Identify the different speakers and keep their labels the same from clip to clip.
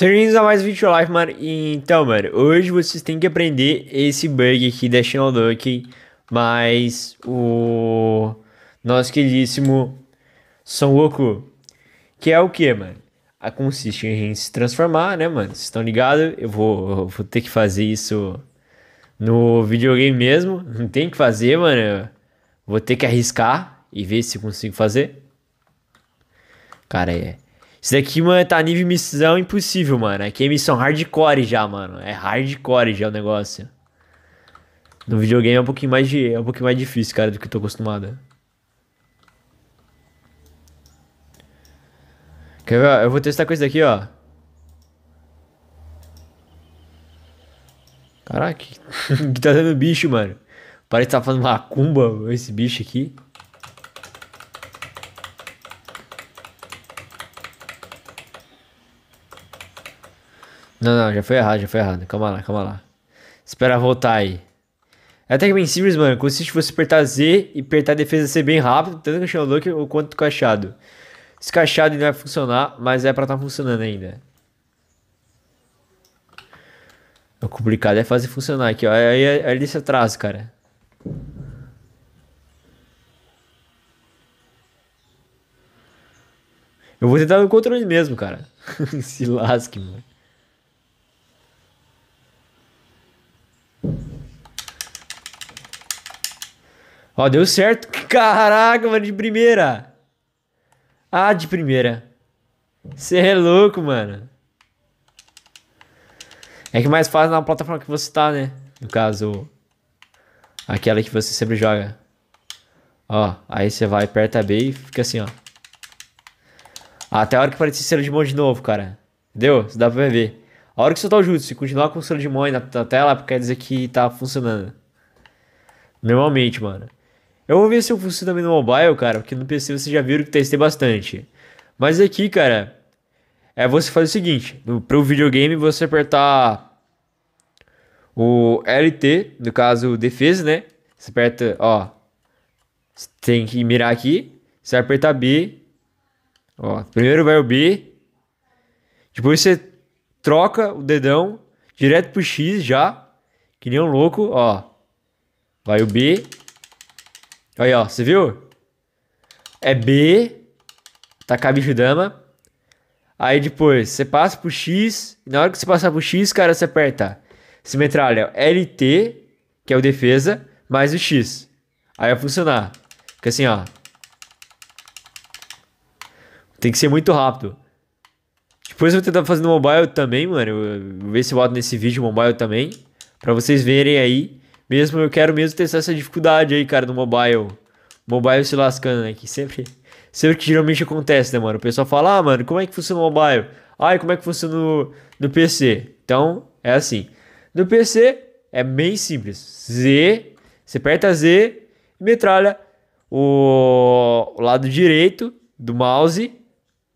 Speaker 1: Sejam-vindos a é mais um Video Life, mano. Então, mano, hoje vocês têm que aprender esse bug aqui da Channel Ducky, mas o nosso queridíssimo Son Goku. Que é o que, mano? A consiste em se transformar, né, mano? Vocês estão ligados? Eu vou, vou ter que fazer isso no videogame mesmo. Não tem que fazer, mano. Eu vou ter que arriscar e ver se consigo fazer. Cara, é. Isso daqui, mano, tá nível missão impossível, mano. Aqui é missão hardcore já, mano. É hardcore já o negócio. No videogame é um pouquinho mais, de, é um pouquinho mais difícil, cara, do que eu tô acostumado. Quer ver? Eu vou testar com isso daqui, ó. Caraca, que tá dando bicho, mano. Parece que tá fazendo uma cumba esse bicho aqui. Não, não, já foi errado, já foi errado. Calma lá, calma lá. Espera voltar aí. É até bem simples, mano, consiste em você apertar Z e apertar a defesa C bem rápido, tanto com o Lock ou quanto com o cachado. Esse cachado ainda vai funcionar, mas é pra estar tá funcionando ainda. O complicado é fazer funcionar aqui, ó. Aí, aí ele se atrasa, cara. Eu vou tentar no controle mesmo, cara. se lasque, mano. Ó, deu certo. Caraca, mano, de primeira. Ah, de primeira. Você é louco, mano. É que mais fácil na plataforma que você tá, né? No caso, aquela que você sempre joga. Ó, aí você vai, aperta B e fica assim, ó. Até a hora que aparecer selo de mão de novo, cara. deu Você dá pra ver. A hora que você o Jutsu, se continuar com o selo de mão aí na, na tela, quer dizer que tá funcionando. Normalmente, mano. Eu vou ver se eu funciona também no mobile, cara, porque no PC vocês já viram que testei bastante. Mas aqui, cara, é você fazer o seguinte: no, pro videogame você apertar o LT, no caso defesa, né? Você aperta, ó. Você tem que mirar aqui. Você apertar B. Ó, primeiro vai o B. Depois você troca o dedão direto pro X já. Que nem um louco, ó. Vai o B. Aí, ó, você viu? É B, tacar tá Bijudama dama. Aí depois, você passa pro X, na hora que você passar pro X, cara, você aperta se metralha LT, que é o defesa, mais o X. Aí vai funcionar. Fica assim, ó. Tem que ser muito rápido. Depois eu vou tentar fazer no mobile também, mano. Eu vou ver se eu boto nesse vídeo mobile também. Pra vocês verem aí mesmo eu quero mesmo testar essa dificuldade aí, cara, no mobile. Mobile se lascando, né? Que sempre, sempre que geralmente acontece, né, mano? O pessoal fala, ah, mano, como é que funciona o mobile? Ah, como é que funciona no, no PC? Então, é assim. No PC é bem simples. Z, você aperta Z metralha o lado direito do mouse,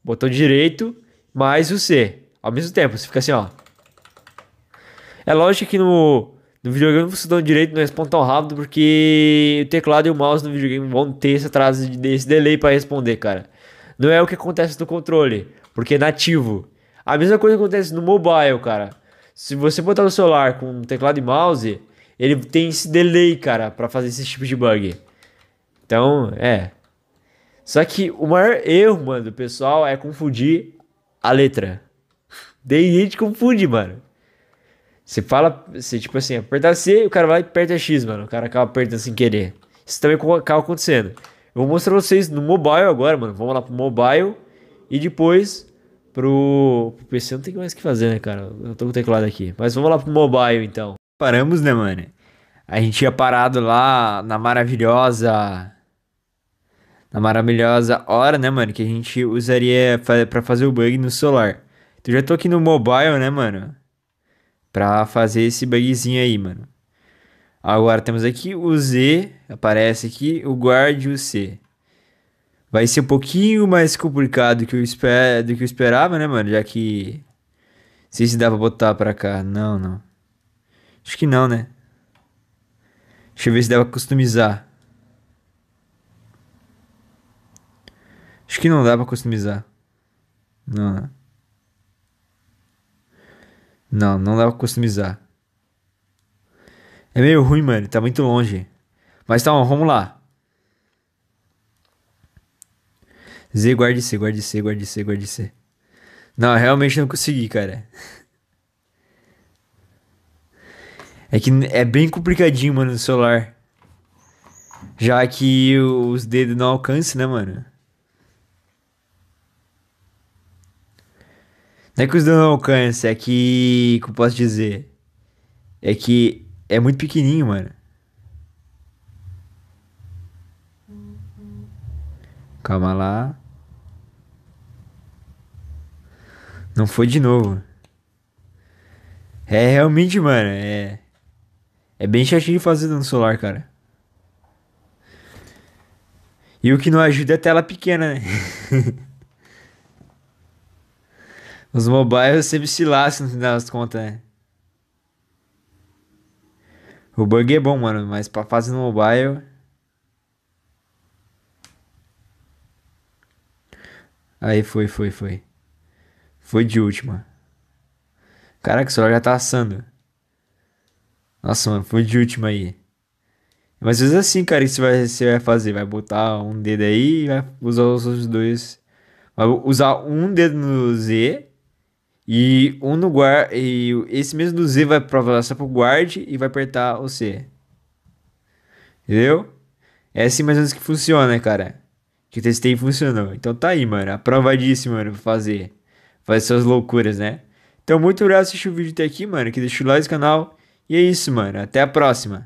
Speaker 1: botão direito, mais o C. Ao mesmo tempo, você fica assim, ó. É lógico que no, no videogame funcionam direito, não responde tão rápido, porque o teclado e o mouse no videogame vão ter esse atraso, desse delay para responder, cara. Não é o que acontece no controle, porque é nativo. A mesma coisa acontece no mobile, cara. Se você botar no celular com teclado e mouse, ele tem esse delay, cara, para fazer esse tipo de bug. Então, é. Só que o maior erro, mano, do pessoal é confundir a letra. Tem gente que confunde, mano. Você fala, você, tipo assim, apertar C, o cara vai e aperta X, mano. O cara acaba apertando sem querer. Isso também acaba acontecendo. Eu vou mostrar pra vocês no mobile agora, mano. Vamos lá pro mobile e depois pro, pro PC. Não tem mais o que fazer, né, cara? Eu tô com o teclado aqui. Mas vamos lá pro mobile, então. Paramos, né, mano? A gente tinha parado lá na maravilhosa... Na maravilhosa hora, né, mano? Que a gente usaria para fazer o bug no celular. Então já tô aqui no mobile, né, mano? para fazer esse bugzinho aí, mano. Agora temos aqui o Z, aparece aqui o guard e o C. Vai ser um pouquinho mais complicado do que eu, esper do que eu esperava, né, mano? Já que. Não sei se dá pra botar pra cá. Não, não. Acho que não, né? Deixa eu ver se dá pra customizar. Acho que não dá pra customizar. Não, não. Não, não dá pra customizar. É meio ruim, mano. Tá muito longe. Mas tá vamos lá. Z, guarde C, guarde C, guarde C, guarde C. Não, realmente não consegui, cara. É que é bem complicadinho, mano, no celular. Já que os dedos não alcançam, né, mano? Não é que os dano não alcança, é que. Como posso dizer? É que é muito pequenininho, mano. Calma lá. Não foi de novo. É realmente, mano, é. É bem chatinho de fazer no solar, cara. E o que não ajuda é a tela pequena, né? Os mobiles sempre se lascam no final das contas, né? O bug é bom, mano, mas pra fase no mobile. Aí foi, foi, foi. Foi de última. Caraca, o celular já tá assando. Nossa, mano, foi de última aí. Mas às vezes assim, cara, que você vai, você vai fazer? Vai botar um dedo aí e vai usar os outros dois. Vai usar um dedo no Z e um no guard. E esse mesmo do Z vai para pro guard e vai apertar o C. Entendeu? É assim mais ou menos que funciona, cara. Que testei e funcionou. Então tá aí, mano. Aprovadíssimo, mano, fazer. Fazer suas loucuras, né? Então, muito obrigado por assistir o vídeo até aqui, mano. Que deixa o like no canal. E é isso, mano. Até a próxima.